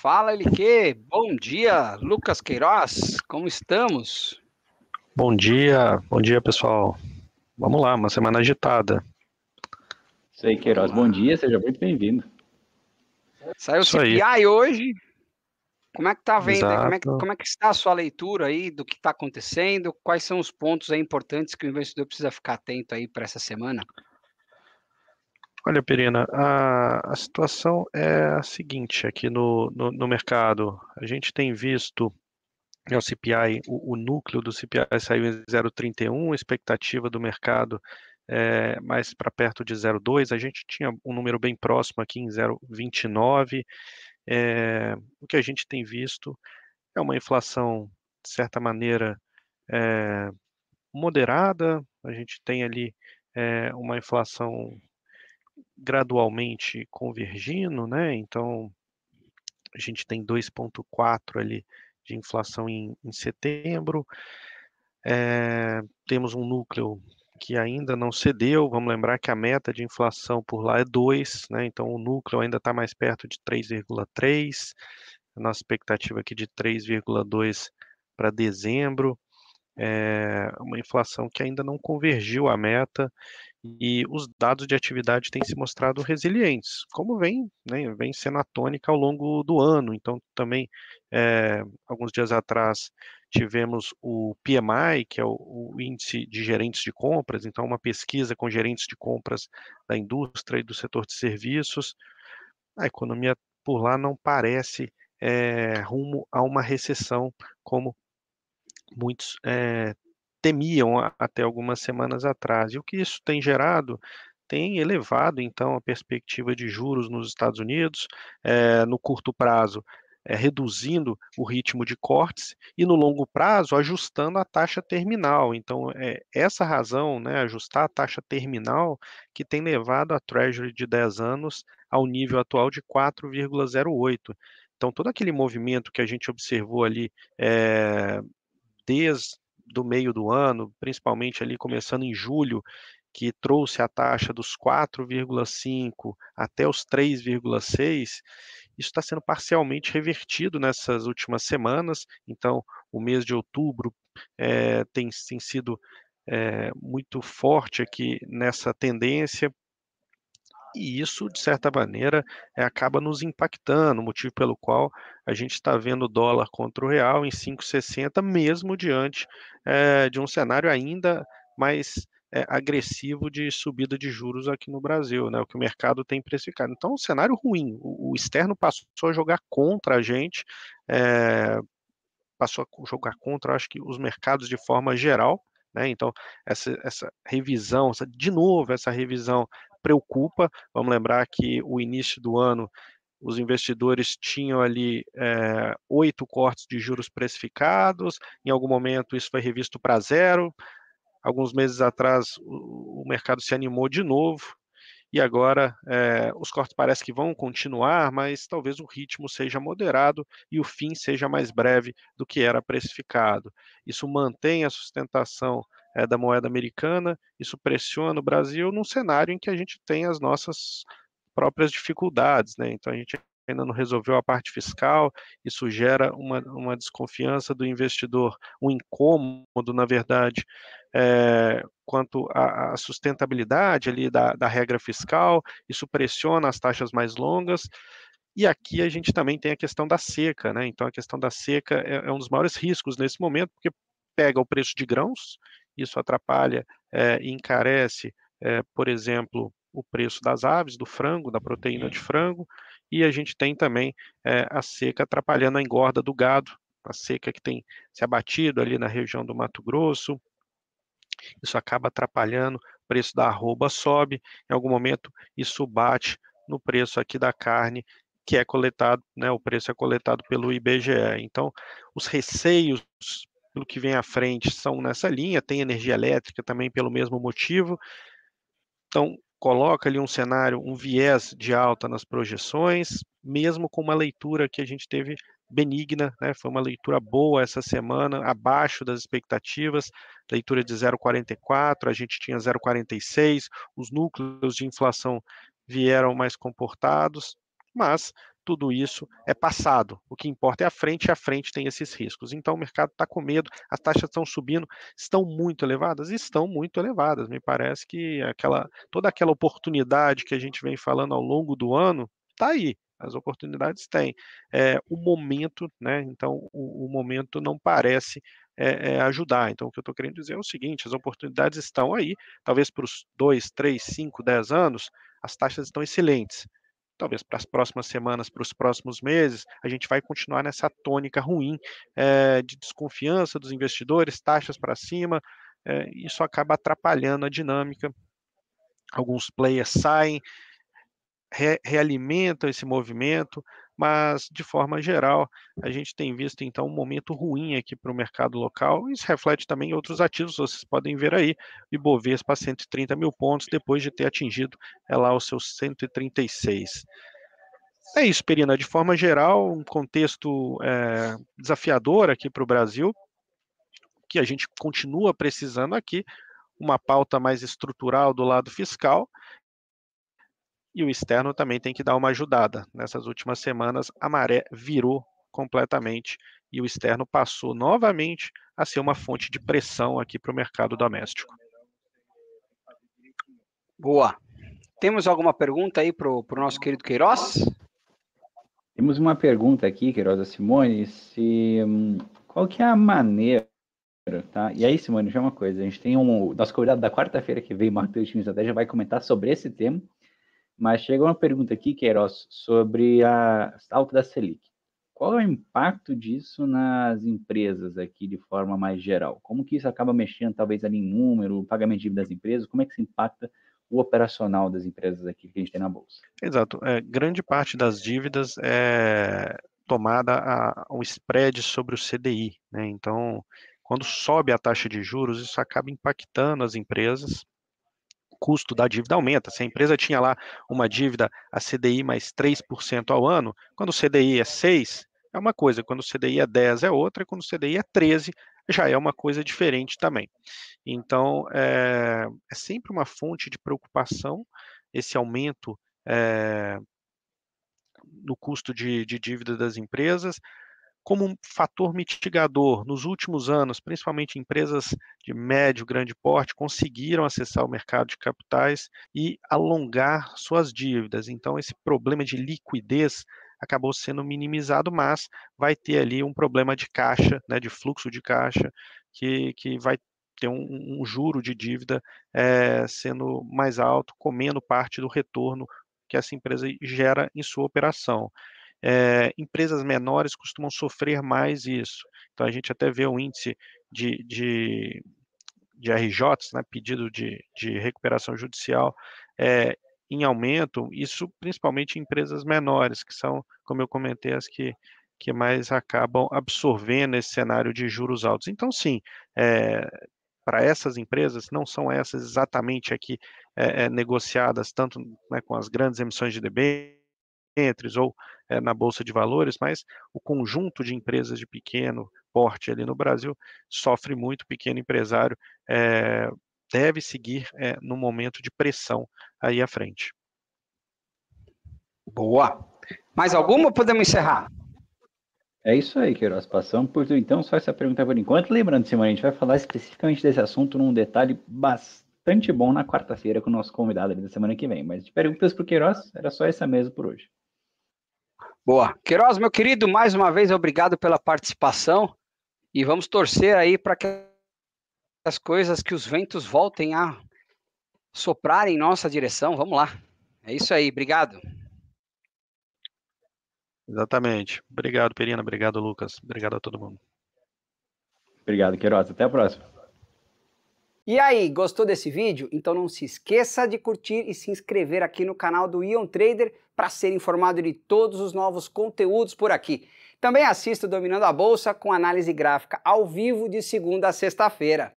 Fala, LQ! Bom dia, Lucas Queiroz, como estamos? Bom dia, bom dia, pessoal. Vamos lá, uma semana agitada. Isso aí, Queiroz, bom dia, seja muito bem-vindo. Saiu o CPI hoje. Como é que tá vendo? Como é que, como é que, está a sua leitura aí do que está acontecendo? Quais são os pontos importantes que o investidor precisa ficar atento aí para essa semana? Olha, Perina, a, a situação é a seguinte aqui no, no, no mercado. A gente tem visto né, o CPI, o, o, núcleo do CPI saiu em 0,31, expectativa do mercado é, mais para perto de 0,2. A gente tinha um número bem próximo aqui em 0,29. É, o que a gente tem visto é uma inflação, de certa maneira, é, moderada. A gente tem ali é, uma inflação gradualmente convergindo, né? Então a gente tem 2,4 ali de inflação em, em setembro. É, temos um núcleo que ainda não cedeu. Vamos lembrar que a meta de inflação por lá é 2, né? Então o núcleo ainda está mais perto de 3,3. Nossa expectativa aqui de 3,2 para dezembro. É uma inflação que ainda não convergiu à meta e os dados de atividade têm se mostrado resilientes, como vem, né, vem sendo a tônica ao longo do ano. Então, também, é, alguns dias atrás, tivemos o PMI, que é o, o, Índice de Gerentes de Compras, então, uma pesquisa com gerentes de compras da indústria e do setor de serviços. A economia por lá não parece é, rumo a uma recessão, como muitos é, temiam até algumas semanas atrás. E o que isso tem gerado? Tem elevado, então, a perspectiva de juros nos Estados Unidos é, no curto prazo. É, reduzindo o ritmo de cortes e no longo prazo ajustando a taxa terminal. Então, é essa razão, né, ajustar a taxa terminal, que tem levado a Treasury de 10 anos ao nível atual de 4,08. Então, todo aquele movimento que a gente observou ali é, desde do meio do ano, principalmente ali começando em julho, que trouxe a taxa dos 4,5 até os 3,6, isso está sendo parcialmente revertido nessas últimas semanas. Então, o mês de outubro é, tem, tem sido é, muito forte aqui nessa tendência, e isso, de certa maneira, é, acaba nos impactando, motivo pelo qual a gente está vendo o dólar contra o real em 5,60, mesmo diante é, de um cenário ainda mais é, agressivo de subida de juros aqui no Brasil, né? O que o mercado tem precificado. Então, é um cenário ruim. O, o externo passou a jogar contra a gente, é, passou a jogar contra, acho que os mercados de forma geral. Né? Então, essa, essa revisão, essa, de novo, essa revisão preocupa. Vamos lembrar que o início do ano os investidores tinham ali é, oito cortes de juros precificados, em algum momento isso foi revisto para zero. Alguns meses atrás o, o mercado se animou de novo, e agora eh, os cortes parece que vão continuar, mas talvez o ritmo seja moderado e o fim seja mais breve do que era precificado. Isso mantém a sustentação é, da moeda americana, isso pressiona o Brasil num cenário em que a gente tem as nossas próprias dificuldades, né? Então a gente ainda não resolveu a parte fiscal, isso gera uma, uma desconfiança do investidor, um incômodo, na verdade, é, quanto à, sustentabilidade ali da, da regra fiscal, isso pressiona as taxas mais longas. E aqui a gente também tem a questão da seca, né? Então a questão da seca é, é um dos maiores riscos nesse momento, porque pega o preço de grãos, isso atrapalha é, e encarece, é, por exemplo, o preço das aves, do frango, da proteína uhum. de frango, e a gente tem também é, a seca atrapalhando a engorda do gado, a seca que tem se abatido ali na região do Mato Grosso. Isso acaba atrapalhando, o preço da arroba sobe, em algum momento isso bate no preço aqui da carne que é coletado, né, o preço é coletado pelo IBGE. Então, os receios pelo que vem à frente são nessa linha, tem energia elétrica também pelo mesmo motivo. Então, coloca ali um cenário, um viés de alta nas projeções, mesmo com uma leitura que a gente teve benigna, né? Foi uma leitura boa essa semana, abaixo das expectativas, leitura de 0,44, a gente tinha 0,46, os núcleos de inflação vieram mais comportados, mas tudo isso é passado. O que importa é a frente, e a frente tem esses riscos. Então o mercado está com medo, as taxas estão subindo, estão muito elevadas? Estão muito elevadas. Me parece que aquela, toda aquela oportunidade que a gente vem falando ao longo do ano está aí. As oportunidades têm. É, o momento, né? Então, o, o momento não parece é, é ajudar. Então, o que eu estou querendo dizer é o seguinte: as oportunidades estão aí, talvez para os 2, 3, 5, 10 anos, as taxas estão excelentes talvez para as próximas semanas, para os próximos meses, a gente vai continuar nessa tônica ruim é, de desconfiança dos investidores, taxas para cima, é, isso acaba atrapalhando a dinâmica. Alguns players saem, re realimentam esse movimento, mas de forma geral, a gente tem visto então um momento ruim aqui para o mercado local, isso reflete também em outros ativos, vocês podem ver aí, o Ibovespa 130 mil pontos, depois de ter atingido é lá os seus 136. É isso, Perina, de forma geral, um contexto é, desafiador aqui para o Brasil, que a gente continua precisando aqui, uma pauta mais estrutural do lado fiscal, e o externo também tem que dar uma ajudada. Nessas últimas semanas, a maré virou completamente e o externo passou novamente a ser uma fonte de pressão aqui para o mercado doméstico. Boa. Temos alguma pergunta aí para o nosso querido Queiroz? Temos uma pergunta aqui, Queiroz da Simone, se, hum, qual que é a maneira, tá? E aí, Simone, já uma coisa, a gente tem um, nosso convidado da quarta-feira que vem, Marco Teixeira já vai comentar sobre esse tema, mas chega uma pergunta aqui, Queiroz, sobre a alta da Selic. Qual é o impacto disso nas empresas aqui de forma mais geral? Como que isso acaba mexendo talvez ali em número, pagamento de dívida das empresas? Como é que isso impacta o operacional das empresas aqui que a gente tem na bolsa? Exato. É, grande parte das dívidas é tomada a, um spread sobre o CDI. Né? Então, quando sobe a taxa de juros, isso acaba impactando as empresas custo da dívida aumenta. Se a empresa tinha lá uma dívida a CDI mais 3% ao ano, quando o CDI é 6, é uma coisa, quando o CDI é 10 é outra, e quando o CDI é 13 já é uma coisa diferente também. Então, é, é sempre uma fonte de preocupação esse aumento é, no custo de, de dívida das empresas como um fator mitigador, nos últimos anos, principalmente empresas de médio, grande porte, conseguiram acessar o mercado de capitais e alongar suas dívidas. Então, esse problema de liquidez acabou sendo minimizado, mas vai ter ali um problema de caixa, né, de fluxo de caixa, que, que vai ter um, um juro de dívida é, sendo mais alto, comendo parte do retorno que essa empresa gera em sua operação. É, empresas menores costumam sofrer mais isso. Então, a gente até vê o índice de, de, de RJs, né, pedido de, de recuperação judicial, é, em aumento, isso principalmente em empresas menores, que são, como eu comentei, as que, que mais acabam absorvendo esse cenário de juros altos. Então, sim, é, para essas empresas, não são essas exatamente aqui é, negociadas tanto né, com as grandes emissões de DB ou é, na Bolsa de Valores, mas o conjunto de empresas de pequeno porte ali no Brasil sofre muito, o pequeno empresário é, deve seguir é, eh, no momento de pressão aí à frente. Boa! Mais alguma podemos encerrar? É isso aí, Queiroz. Passamos por Então, só essa pergunta por enquanto. Lembrando, Simone, a gente vai falar especificamente desse assunto num detalhe bastante bom na quarta-feira com o nosso convidado ali da semana que vem. Mas de perguntas para o Queiroz, era só essa mesa por hoje. Boa. Queiroz, meu querido, mais uma vez obrigado pela participação e vamos torcer aí para que as coisas, que os ventos voltem a soprar em nossa direção. Vamos lá. É isso aí, obrigado. Exatamente. Obrigado, Perina. Obrigado, Lucas. Obrigado a todo mundo. Obrigado, Queiroz. Até a próxima. E aí, gostou desse vídeo? Então não se esqueça de curtir e se inscrever aqui no canal do Ion Trader para ser informado de todos os novos conteúdos por aqui. Também assista Dominando a Bolsa com análise gráfica ao vivo de segunda a sexta-feira.